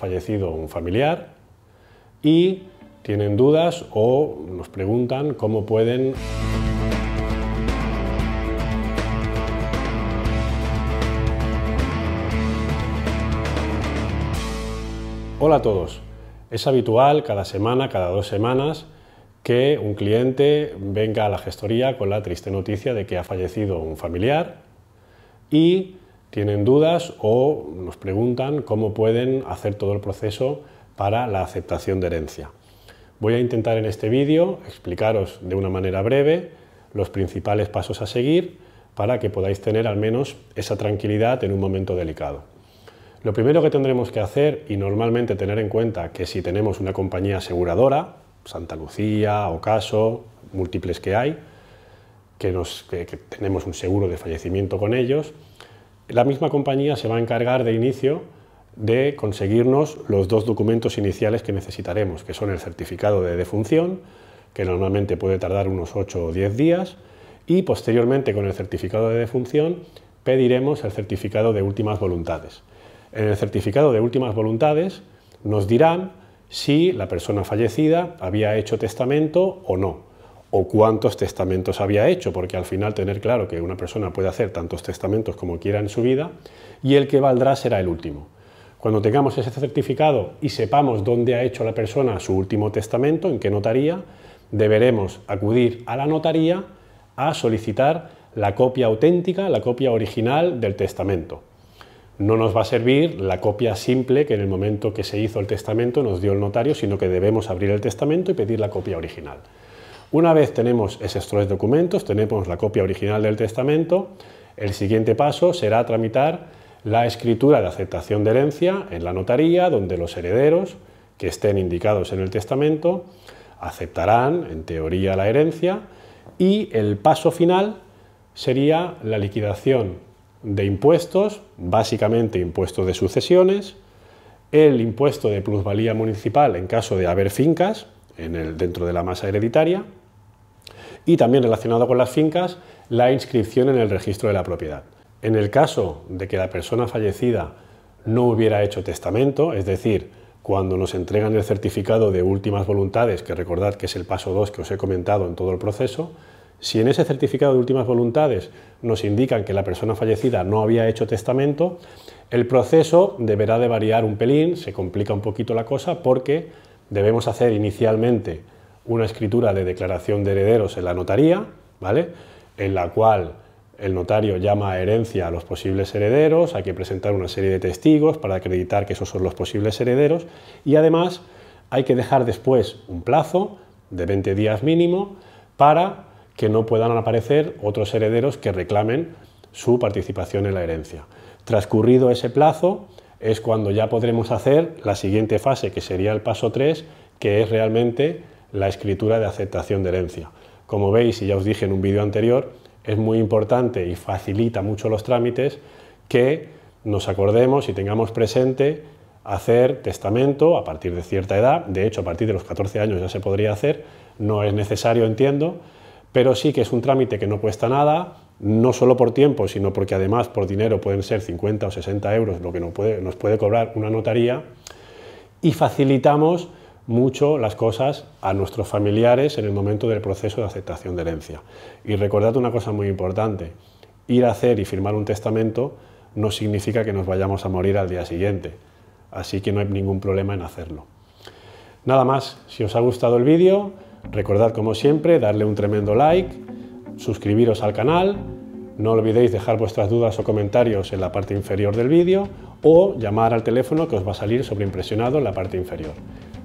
fallecido un familiar y tienen dudas o nos preguntan cómo pueden Hola a todos. Es habitual cada semana, cada dos semanas, que un cliente venga a la gestoría con la triste noticia de que ha fallecido un familiar y tienen dudas o nos preguntan cómo pueden hacer todo el proceso para la aceptación de herencia. Voy a intentar en este vídeo explicaros de una manera breve los principales pasos a seguir para que podáis tener al menos esa tranquilidad en un momento delicado. Lo primero que tendremos que hacer y normalmente tener en cuenta que si tenemos una compañía aseguradora, Santa Lucía, Ocaso, múltiples que hay, que, tenemos un seguro de fallecimiento con ellos, la misma compañía se va a encargar de inicio de conseguirnos los dos documentos iniciales que necesitaremos, que son el certificado de defunción, que normalmente puede tardar unos 8 o 10 días, y posteriormente con el certificado de defunción pediremos el certificado de últimas voluntades. En el certificado de últimas voluntades nos dirán si la persona fallecida había hecho testamento o no o cuántos testamentos había hecho, porque al final tener claro que una persona puede hacer tantos testamentos como quiera en su vida, y el que valdrá será el último. Cuando tengamos ese certificado y sepamos dónde ha hecho la persona su último testamento, en qué notaría, deberemos acudir a la notaría a solicitar la copia auténtica, la copia original del testamento. No nos va a servir la copia simple que en el momento que se hizo el testamento nos dio el notario, sino que debemos abrir el testamento y pedir la copia original. Una vez tenemos esos tres documentos, tenemos la copia original del testamento, el siguiente paso será tramitar la escritura de aceptación de herencia en la notaría, donde los herederos que estén indicados en el testamento aceptarán, en teoría, la herencia y el paso final sería la liquidación de impuestos, básicamente impuestos de sucesiones, el impuesto de plusvalía municipal en caso de haber fincas dentro de la masa hereditaria, y también relacionado con las fincas, la inscripción en el registro de la propiedad. En el caso de que la persona fallecida no hubiera hecho testamento, es decir, cuando nos entregan el certificado de últimas voluntades, que recordad que es el paso 2 que os he comentado en todo el proceso, si en ese certificado de últimas voluntades nos indican que la persona fallecida no había hecho testamento, el proceso deberá de variar un pelín, se complica un poquito la cosa porque debemos hacer inicialmente una escritura de declaración de herederos en la notaría, ¿vale? En la cual el notario llama a herencia a los posibles herederos, hay que presentar una serie de testigos para acreditar que esos son los posibles herederos y además hay que dejar después un plazo de 20 días mínimo para que no puedan aparecer otros herederos que reclamen su participación en la herencia. Transcurrido ese plazo es cuando ya podremos hacer la siguiente fase, que sería el paso 3, que es realmente la escritura de aceptación de herencia. Como veis, y ya os dije en un vídeo anterior, es muy importante y facilita mucho los trámites que nos acordemos y tengamos presente hacer testamento a partir de cierta edad, de hecho a partir de los 14 años ya se podría hacer, no es necesario, entiendo, pero sí que es un trámite que no cuesta nada, no solo por tiempo, sino porque además por dinero pueden ser 50 o 60 euros lo que nos puede, nos puede cobrar una notaría, y facilitamos mucho las cosas a nuestros familiares en el momento del proceso de aceptación de herencia. Y recordad una cosa muy importante, ir a hacer y firmar un testamento no significa que nos vayamos a morir al día siguiente, así que no hay ningún problema en hacerlo. Nada más, si os ha gustado el vídeo, recordad como siempre darle un tremendo like, suscribiros al canal, no olvidéis dejar vuestras dudas o comentarios en la parte inferior del vídeo o llamar al teléfono que os va a salir sobreimpresionado en la parte inferior.